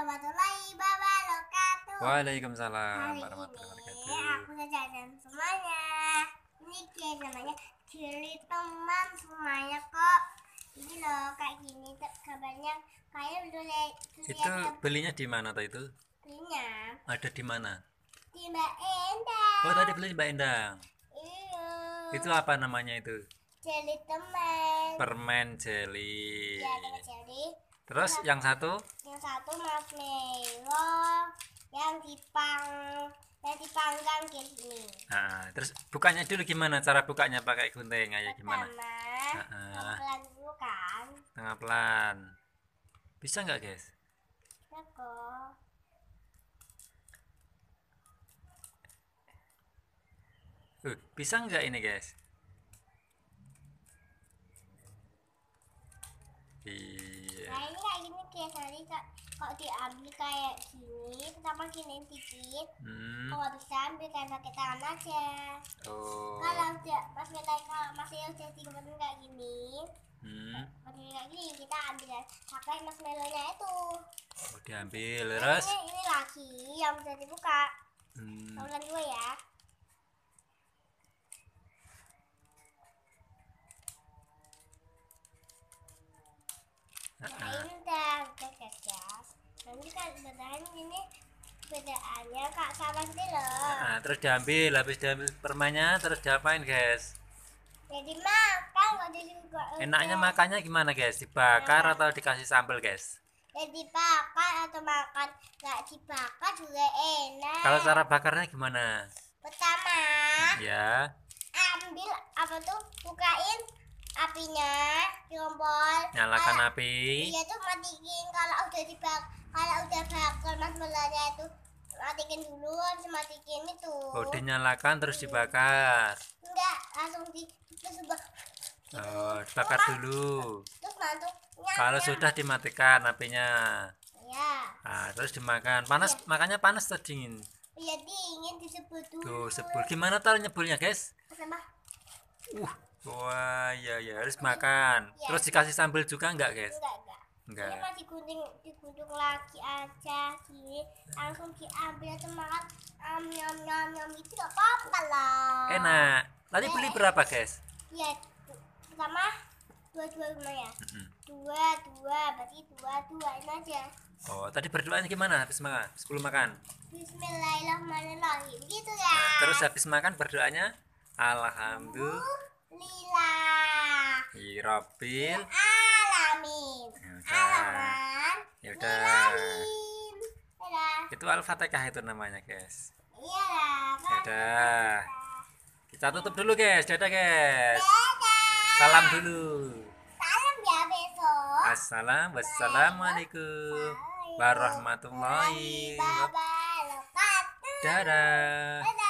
warahmatullahi wabarakatuh. Waalaikumsalam Hari warahmatullahi wabarakatuh. Ini aku jajan semuanya. Ini kayak namanya kiri teman semuanya kok. Ini loh kayak gini tuh kabarnya kayak udah Itu belinya di mana tuh itu? Belinya. Ada di mana? Di Mbak Endang. Oh tadi beli Mbak Endang. Iya. Itu apa namanya itu? Jelly teman. Permen jelly. Iya, jelly. Terus yang satu? Yang satu Melo yang dipang yang dipanggang gini. Nah, terus bukanya dulu gimana cara bukanya pakai gunting aja gimana? Pertama, nah, pelan dulu kan. Tengah pelan. Bisa nggak guys? Bisa kok. Uh, bisa nggak ini guys? biasanya kalau diambil kayak gini pertama gini sedikit hmm. kalau bisa ambil kayak pakai tangan aja oh. kalau udah pas kita kalau masih udah tinggal kayak gini hmm. masih kayak gini kita ambil pakai marshmallownya itu oh, diambil terus ini, eh, ini lagi yang bisa dibuka hmm. kemudian dua ya ini kan ini bedaannya kak sama sih nah, terus diambil habis diambil permainya terus diapain guys jadi makan kok juga enaknya makannya gimana guys dibakar nah. atau dikasih sambal guys jadi ya, bakar atau makan nggak dibakar juga enak kalau cara bakarnya gimana pertama ya ambil apa tuh bukain apinya diompol nyalakan api dia tuh matiin karena sebelahnya itu matikan dulu harus matikan itu oh dinyalakan terus dibakar enggak langsung di terus oh dibakar dulu terus langsung kalau sudah dimatikan apinya Iya. nah, terus dimakan panas ya. makannya panas atau dingin Iya dingin disebut dulu tuh sebul gimana tahu nyebulnya guys sama uh wah ya ya harus iya. makan ya. terus dikasih sambal juga enggak guys enggak enggak enggak ini masih gunting digunting lagi aja di langsung diambil semangat um, nyam nyam nyam itu gak apa-apa lah enak tadi beli berapa guys ya pertama dua dua lumayan. ya dua dua berarti dua dua ini aja Oh, tadi berdoanya gimana habis makan? Sebelum makan? Bismillahirrahmanirrahim gitu ya. Nah, terus habis makan berdoanya alhamdulillah. Rabbil alamin. Alhamdulillah. Ya udah itu al-fatihah itu namanya guys iya dadah ya kita tutup dulu guys ya dadah guys salam dulu salam ya besok assalam warahmatullahi wabarakatuh dadah.